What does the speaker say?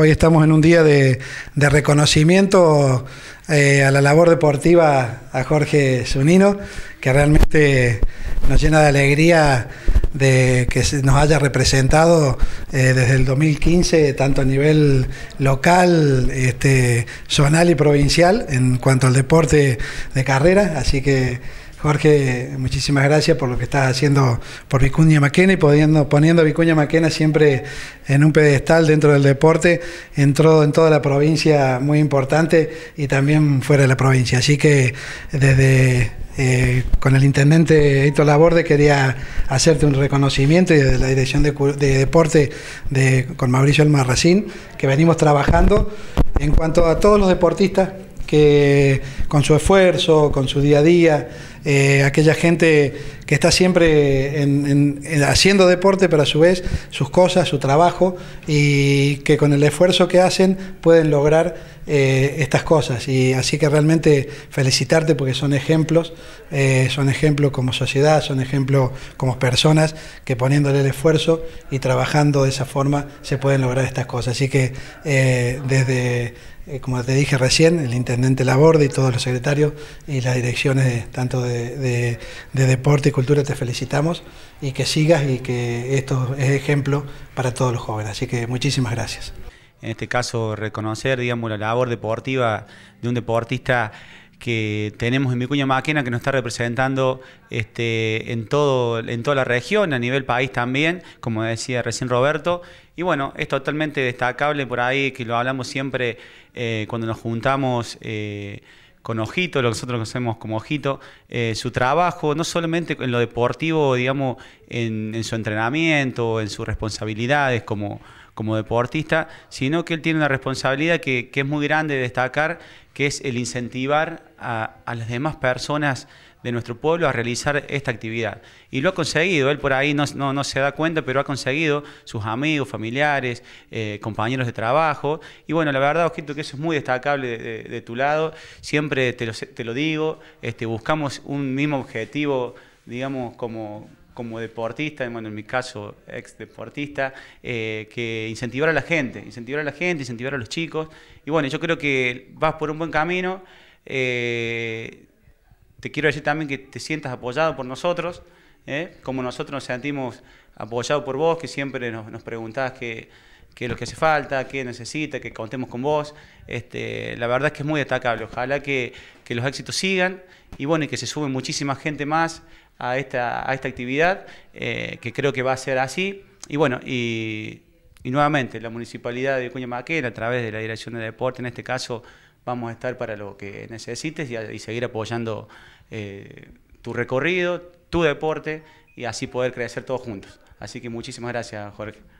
Hoy estamos en un día de, reconocimiento eh, a la labor deportiva a Jorge Zunino, que realmente nos llena de alegría de que nos haya representado eh, desde el 2015, tanto a nivel local, este, zonal y provincial, en cuanto al deporte de carrera. Así que Jorge, muchísimas gracias por lo que estás haciendo por Vicuña Maquena y poniendo, a Vicuña Maquena siempre en un pedestal dentro del deporte, entró en toda la provincia muy importante y también fuera de la provincia. Así que desde eh, con el intendente Hito Laborde quería hacerte un reconocimiento y desde la Dirección de, Deporte de, con Mauricio Almarracín, que venimos trabajando en cuanto a todos los deportistas que con su esfuerzo, con su día a día, eh, aquella gente que está siempre haciendo deporte, pero a su vez sus cosas, su trabajo, y que con el esfuerzo que hacen pueden lograr eh, estas cosas. Y así que realmente felicitarte porque son ejemplos, eh, son ejemplos como sociedad, son ejemplos como personas que poniéndole el esfuerzo y trabajando de esa forma se pueden lograr estas cosas. Así que eh, desde como te dije recién, el intendente Laborde y todos los secretarios y las direcciones tanto de, de, de deporte Cultura te felicitamos y que sigas y que esto es ejemplo para todos los jóvenes. Así que muchísimas gracias. En este caso, reconocer digamos, la labor deportiva de un deportista que tenemos en mi cuña máquina que nos está representando este, en, todo, en toda la región, a nivel país también, como decía recién Roberto. Y bueno, es totalmente destacable por ahí, que lo hablamos siempre eh, cuando nos juntamos. Eh, con Ojito, lo que nosotros conocemos como Ojito, eh, su trabajo, no solamente en lo deportivo, digamos, en, su entrenamiento, en sus responsabilidades como, como deportista, sino que él tiene una responsabilidad que, es muy grande de destacar, que es el incentivar a, las demás personas de nuestro pueblo a realizar esta actividad. Y lo ha conseguido, él por ahí no, se da cuenta, pero ha conseguido sus amigos, familiares, eh, compañeros de trabajo. Y bueno, la verdad, Osquito, que eso es muy destacable de, tu lado, siempre te lo, digo, este, buscamos un mismo objetivo digamos, como, como deportista, bueno, en mi caso, ex deportista, eh, que incentivar a la gente, incentivar a la gente, incentivar a los chicos. Y bueno, yo creo que vas por un buen camino. Eh, te quiero decir también que te sientas apoyado por nosotros, eh, como nosotros nos sentimos apoyados por vos, que siempre nos, nos preguntás que qué es lo que hace falta, qué necesita, que contemos con vos. Este, la verdad es que es muy destacable. Ojalá que, los éxitos sigan y bueno, y que se sube muchísima gente más a esta, a esta actividad, eh, que creo que va a ser así. Y bueno, y, nuevamente, la Municipalidad de Cuña Maquera, a través de la Dirección de Deporte, en este caso, vamos a estar para lo que necesites y, seguir apoyando eh, tu recorrido, tu deporte y así poder crecer todos juntos. Así que muchísimas gracias, Jorge.